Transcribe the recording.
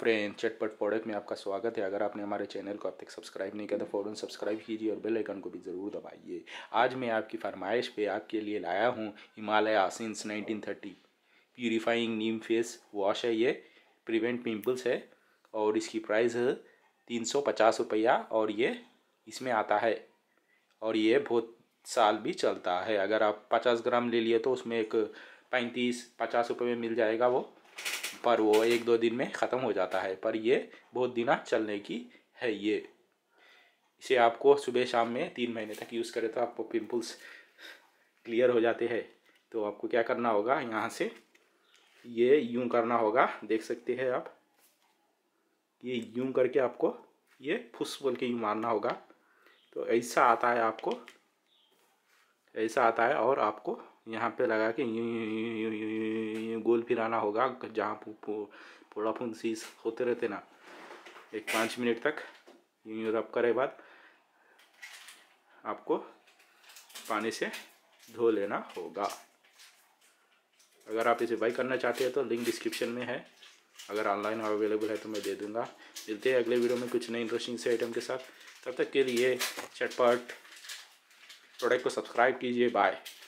friend चटपट product में आपका स्वागत है अगर आपने हमारे चैनल को अब तक सब्सक्राइब नहीं किया तो फ़ौरन सब्सक्राइब कीजिए और बेल आइकन को भी ज़रूर दबाइए आज मैं आपकी फरमाइश पे आपके लिए लाया हूँ हिमालय आसिंस 1930 प्योरीफाइंग नीम फेस वॉश है ये प्रिवेंट पिम्पल्स है और इसकी प्राइस है तीन सौ पचास रुपया और ये इसमें आता है और ये बहुत साल भी चलता है अगर आप पचास ग्राम ले लिए तो उसमें एक पैंतीस पचास रुपये में मिल जाएगा वो पर वो एक दो दिन में ख़त्म हो जाता है पर ये बहुत दिना चलने की है ये इसे आपको सुबह शाम में तीन महीने तक यूज़ करें तो आपको पिंपल्स क्लियर हो जाते हैं तो आपको क्या करना होगा यहाँ से ये यूं करना होगा देख सकते हैं आप ये यूं करके आपको ये फुस बोल के यूँ मारना होगा तो ऐसा आता है आपको ऐसा आता है और आपको यहाँ पे लगा के यूं यूं यूं यूं यूं फूल आना होगा जहाँ पोड़ा फून सीज होते रहते ना एक पाँच मिनट तक यूँ रब करे बाद आपको पानी से धो लेना होगा अगर आप इसे बाई करना चाहते हैं तो लिंक डिस्क्रिप्शन में है अगर ऑनलाइन अवेलेबल है तो मैं दे दूंगा मिलते हैं अगले वीडियो में कुछ नए इंटरेस्टिंग से आइटम के साथ तब तक के लिए चटपट प्रोडक्ट को सब्सक्राइब कीजिए बाय